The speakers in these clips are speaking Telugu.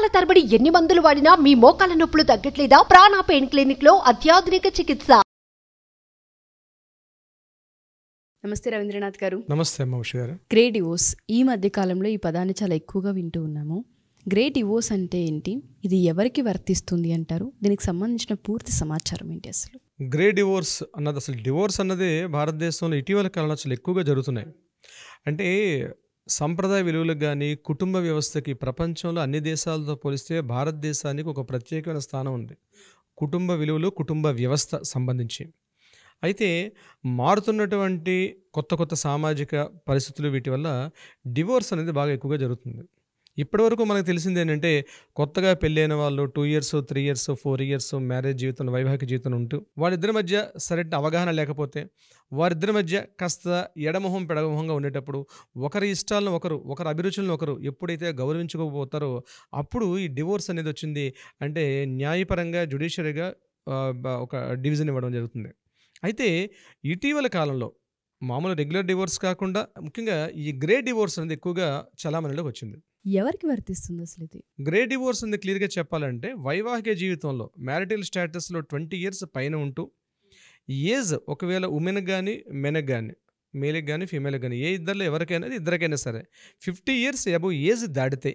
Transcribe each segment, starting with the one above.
నెలల తరబడి ఎన్ని మందులు వాడినా మీ మోకాల నొప్పులు తగ్గట్లేదా ప్రాణ పెయిన్ క్లినిక్ లో అత్యాధునిక చికిత్స నమస్తే రవీంద్రనాథ్ గారు నమస్తే గారు గ్రే డివోర్స్ ఈ మధ్య కాలంలో ఈ పదాన్ని చాలా ఎక్కువగా వింటూ ఉన్నాము గ్రేట్ డివోర్స్ అంటే ఏంటి ఇది ఎవరికి వర్తిస్తుంది అంటారు దీనికి సంబంధించిన పూర్తి సమాచారం ఏంటి అసలు గ్రేట్ డివోర్స్ అన్నది అసలు డివోర్స్ అన్నదే భారతదేశంలో ఇటీవల కాలంలో అసలు ఎక్కువగా జరుగుతున్నాయి అంటే సంప్రదాయ విలువలకు కానీ కుటుంబ వ్యవస్థకి ప్రపంచంలో అన్ని దేశాలతో పోలిస్తే భారతదేశానికి ఒక ప్రత్యేకమైన స్థానం ఉంది కుటుంబ విలువలు కుటుంబ వ్యవస్థ సంబంధించి అయితే మారుతున్నటువంటి కొత్త కొత్త సామాజిక పరిస్థితులు వీటి వల్ల డివోర్స్ అనేది బాగా ఎక్కువగా జరుగుతుంది ఇప్పటివరకు మనకు తెలిసింది ఏంటంటే కొత్తగా పెళ్ళైన వాళ్ళు two years three years four years marriage జీవితంలో వైవాహిక జీవితం ఉంటూ వాళ్ళిద్దరి మధ్య సరైన అవగాహన లేకపోతే వారిద్దరి మధ్య కాస్త ఎడమొహం పెడమొహంగా ఉండేటప్పుడు ఒకరి ఇష్టాలను ఒకరు ఒకరి అభిరుచులను ఒకరు ఎప్పుడైతే గౌరవించుకోకపోతారో అప్పుడు ఈ డివోర్స్ అనేది వచ్చింది అంటే న్యాయపరంగా జుడిషియరీగా ఒక డివిజన్ ఇవ్వడం జరుగుతుంది అయితే ఇటీవల కాలంలో మామూలు రెగ్యులర్ డివోర్స్ కాకుండా ముఖ్యంగా ఈ గ్రే డివోర్స్ అనేది ఎక్కువగా చలామణిలోకి వచ్చింది ఎవరికి వర్తిస్తుంది అసలు ఇది గ్రే డివోర్స్ ఉంది క్లియర్గా చెప్పాలంటే వైవాహిక జీవితంలో మ్యారిటల్ స్టేటస్లో ట్వంటీ ఇయర్స్ పైన ఉంటూ ఏజ్ ఒకవేళ ఉమెన్ కానీ మెనకు కానీ మేలకు కానీ ఫీమేల్కి కానీ ఏ ఇద్దరిలో ఎవరికైనా ఇద్దరికైనా సరే ఫిఫ్టీ ఇయర్స్ అబౌవ్ ఏజ్ దాటితే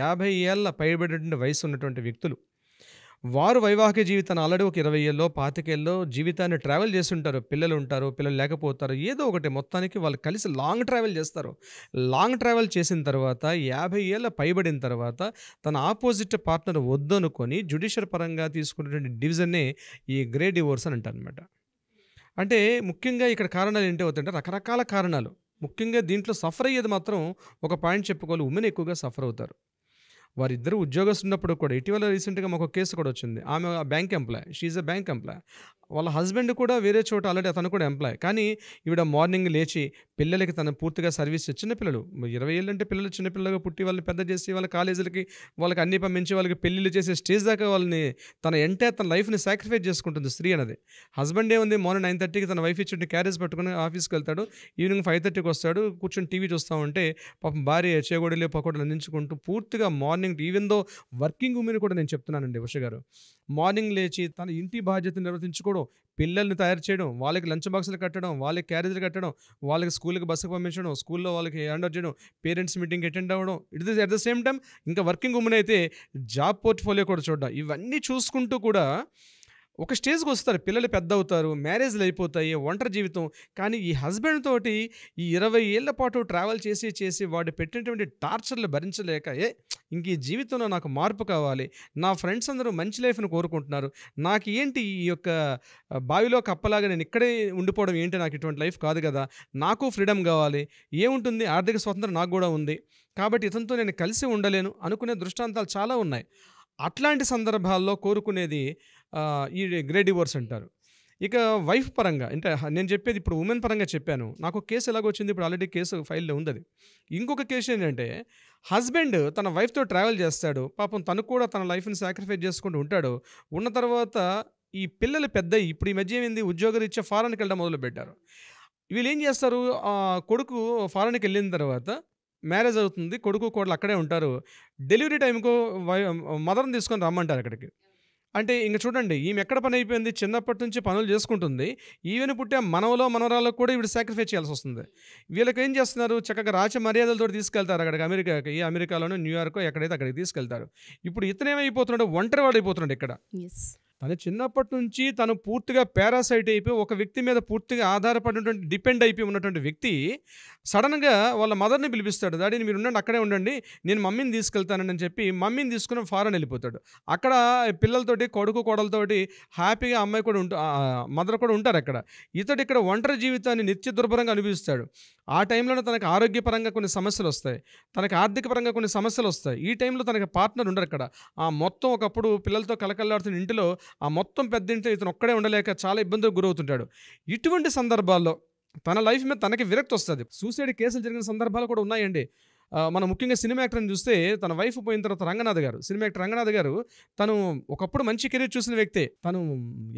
యాభై ఏళ్ళ పైబడేటువంటి వయసు ఉన్నటువంటి వ్యక్తులు వారు వైవాహిక జీవితాన్ని ఆల్రెడీ ఒక ఇరవై ఏళ్ళలో పాతికేళ్ళలో జీవితాన్ని ట్రావెల్ ఉంటారు పిల్లలు ఉంటారు పిల్లలు లేకపోతారు ఏదో ఒకటి మొత్తానికి వాళ్ళు కలిసి లాంగ్ ట్రావెల్ చేస్తారు లాంగ్ ట్రావెల్ చేసిన తర్వాత యాభై ఏళ్ళ పైబడిన తర్వాత తన ఆపోజిట్ పార్ట్నర్ వద్దనుకొని జ్యుడిషియల్ పరంగా తీసుకున్నటువంటి డివిజన్నే ఈ గ్రే డివోర్స్ అని అంటారనమాట అంటే ముఖ్యంగా ఇక్కడ కారణాలు ఏంటి అవుతుంటే రకరకాల కారణాలు ముఖ్యంగా దీంట్లో సఫర్ అయ్యేది మాత్రం ఒక పాయింట్ చెప్పుకోవాలి ఉమెన్ ఎక్కువగా సఫర్ అవుతారు వారిద్దరు ఉద్యోగస్తున్నప్పుడు కూడా ఇటీవల రీసెంట్గా మాకు కేసు కూడా వచ్చింది ఆమె బ్యాంక్ ఎంప్లాయ్ షీఈ్ అ బ్యాంక్ ఎంప్లాయ్ వాళ్ళ హస్బెండ్ కూడా వేరే చోట ఆల్రెడీ అతను కూడా ఎంప్లాయ్ కానీ ఈవిడ మార్నింగ్ లేచి పిల్లలకి తను పూర్తిగా సర్వీస్ చిన్నపిల్లలు ఇరవై ఏళ్ళు అంటే పిల్లలు చిన్నపిల్లలుగా పుట్టి వాళ్ళని పెద్ద చేసి వాళ్ళ కాలేజీలకి వాళ్ళకి అన్ని పంపించి వాళ్ళకి పెళ్ళిళ్ళు చేసే స్టేజ్ దాకా వాళ్ళని తన ఎంటే తన లైఫ్ని సాక్రిఫైస్ చేసుకుంటుంది స్త్రీ అనేది హస్బెండ్ ఏముంది మార్నింగ్ నైన్ థర్టీకి తన వైఫ్ ఇచ్చి క్యారేజ్ పట్టుకుని ఆఫీస్కి వెళ్తాడు ఈవినింగ్ ఫైవ్ థర్టీకి వస్తాడు కూర్చొని టీవీ చూస్తూ ఉంటే పాపం భార్య చేగోడీలు పకోడలు అందించుకుంటూ పూర్తిగా morning even though working women కూడా నేను చెప్తున్నానండి ఉష గారు మార్నింగ్ లేచి తన ఇంటి బాధ్యత నిర్వర్తించుకోవడం చూసుకోవడం పిల్లల్ని తయారు చేయడం వాళ్ళకి లంచ్ బాక్సులు కట్టడం వాళ్ళకి క్యారేజీలు కట్టడం వాళ్ళకి స్కూల్కి బస్సుకు పంపించడం స్కూల్లో వాళ్ళకి హ్యాండ్ చేయడం పేరెంట్స్ మీటింగ్ అటెండ్ అవ్వడం it this at the same time ఇంకా వర్కింగ్ ఉమెన్ అయితే జాబ్ పోర్ట్ఫోలియో కూడా చూడడం ఇవన్నీ చూసుకుంటూ కూడా ఒక స్టేజ్కి వస్తారు పిల్లలు పెద్ద అవుతారు మ్యారేజ్లు అయిపోతాయి ఒంటరి జీవితం కానీ ఈ హస్బెండ్ తోటి ఈ ఇరవై ఏళ్ల పాటు ట్రావెల్ చేసి చేసి వాడు పెట్టినటువంటి టార్చర్లు భరించలేక ఏ ఇంక ఈ జీవితంలో నాకు మార్పు కావాలి నా ఫ్రెండ్స్ అందరూ మంచి లైఫ్ను కోరుకుంటున్నారు నాకు ఏంటి ఈ యొక్క బావిలో కప్పలాగా నేను ఇక్కడే ఉండిపోవడం ఏంటి నాకు ఇటువంటి లైఫ్ కాదు కదా నాకు ఫ్రీడమ్ కావాలి ఏముంటుంది ఆర్థిక స్వతంత్రం నాకు కూడా ఉంది కాబట్టి ఇతనితో నేను కలిసి ఉండలేను అనుకునే దృష్టాంతాలు చాలా ఉన్నాయి అట్లాంటి సందర్భాల్లో కోరుకునేది ఈ గ్రే డివోర్స్ అంటారు ఇక వైఫ్ పరంగా అంటే నేను చెప్పేది ఇప్పుడు ఉమెన్ పరంగా చెప్పాను నాకు కేసు ఎలాగొచ్చింది ఇప్పుడు ఆల్రెడీ కేసు ఫైల్లో ఉంది ఇంకొక కేసు ఏంటంటే హస్బెండ్ తన వైఫ్తో ట్రావెల్ చేస్తాడు పాపం తను కూడా తన లైఫ్ని సాక్రిఫైస్ చేసుకుంటూ ఉంటాడు ఉన్న తర్వాత ఈ పిల్లలు పెద్ద ఇప్పుడు ఈ మధ్య ఏమైంది ఉద్యోగరీత్యా ఫారెన్కి వెళ్ళడం మొదలుపెట్టారు వీళ్ళు ఏం చేస్తారు కొడుకు ఫారెన్కి వెళ్ళిన తర్వాత మ్యారేజ్ అవుతుంది కొడుకు కోడలు అక్కడే ఉంటారు డెలివరీ టైంకు మదర్ని తీసుకొని రమ్మంటారు అక్కడికి అంటే ఇంక చూడండి ఈమె ఎక్కడ పని అయిపోయింది చిన్నప్పటి నుంచి పనులు చేసుకుంటుంది ఈవెని పుట్టే మనవలో మనవరాలో కూడా వీడు సాక్రిఫైస్ చేయాల్సి వస్తుంది వీళ్ళకి ఏం చేస్తున్నారు చక్కగా రాచ మర్యాదలతో తీసుకెళ్తారు అక్కడికి అమెరికాకి ఈ అమెరికాలోనూ న్యూయార్క్ ఎక్కడైతే అక్కడికి తీసుకెళ్తారు ఇప్పుడు ఇతనేమైపోతున్నాడు ఒంటరి వాడు అయిపోతున్నాడు ఇక్కడ తను చిన్నప్పటి నుంచి తను పూర్తిగా పారాసైట్ అయిపోయి ఒక వ్యక్తి మీద పూర్తిగా ఆధారపడినటువంటి డిపెండ్ అయిపోయి ఉన్నటువంటి వ్యక్తి సడన్గా వాళ్ళ మదర్ని పిలిపిస్తాడు దాడిని మీరు ఉండండి అక్కడే ఉండండి నేను మమ్మీని తీసుకెళ్తానని చెప్పి మమ్మీని తీసుకుని ఫారెన్ వెళ్ళిపోతాడు అక్కడ పిల్లలతోటి కొడుకు కోడలతోటి హ్యాపీగా అమ్మాయి కూడా ఉంటు మదర్ కూడా ఉంటారు అక్కడ ఇతడు ఇక్కడ ఒంటరి జీవితాన్ని నిత్య దుర్భరంగా అనుభవిస్తాడు ఆ టైంలోనే తనకు ఆరోగ్యపరంగా కొన్ని సమస్యలు వస్తాయి తనకు ఆర్థికపరంగా కొన్ని సమస్యలు వస్తాయి ఈ టైంలో తనకి పార్ట్నర్ ఉండరు అక్కడ ఆ మొత్తం ఒకప్పుడు పిల్లలతో కలకల్లాడుతున్న ఇంటిలో ఆ మొత్తం పెద్ద ఇంట్లో ఇతను ఒక్కడే ఉండలేక చాలా ఇబ్బందులకు గురవుతుంటాడు ఇటువంటి సందర్భాల్లో తన లైఫ్ మీద తనకి విరక్తి వస్తుంది సూసైడ్ కేసులు జరిగిన సందర్భాలు కూడా ఉన్నాయండి మనం ముఖ్యంగా సినిమా యాక్టర్ని చూస్తే తన వైఫ్ పోయిన తర్వాత రంగనాథ్ గారు సినిమా యాక్టర్ రంగనాథ్ గారు తను ఒకప్పుడు మంచి కెరీర్ చూసిన వ్యక్తే తను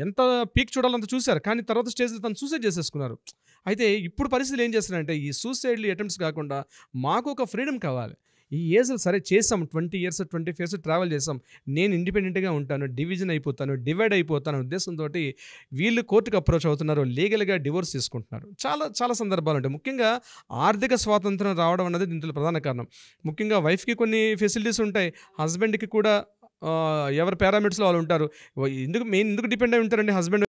ఎంత పీక్ చూడాలంత చూశారు కానీ తర్వాత స్టేజ్లో తను సూసైడ్ చేసేసుకున్నారు అయితే ఇప్పుడు పరిస్థితులు ఏం చేస్తున్నారంటే ఈ సూసైడ్లు అటెంప్ట్స్ కాకుండా మాకు ఒక ఫ్రీడమ్ కావాలి ఈ ఏజ్లో సరే చేసాం twenty years twenty five years travel చేసాం నేను ఇండిపెండెంట్గా ఉంటాను డివిజన్ అయిపోతాను డివైడ్ అయిపోతాను ఉద్దేశంతో వీళ్ళు కోర్టుకు అప్రోచ్ అవుతున్నారు లీగల్గా డివోర్స్ తీసుకుంటున్నారు చాలా చాలా సందర్భాలు ఉంటాయి ముఖ్యంగా ఆర్థిక స్వాతంత్రం రావడం అన్నది దీంట్లో ప్రధాన కారణం ముఖ్యంగా వైఫ్కి కొన్ని ఫెసిలిటీస్ ఉంటాయి హస్బెండ్కి కూడా ఎవరి పారామీటర్స్లో వాళ్ళు ఉంటారు ఎందుకు మెయిన్ ఎందుకు డిపెండ్ అయి ఉంటారండి హస్బెండ్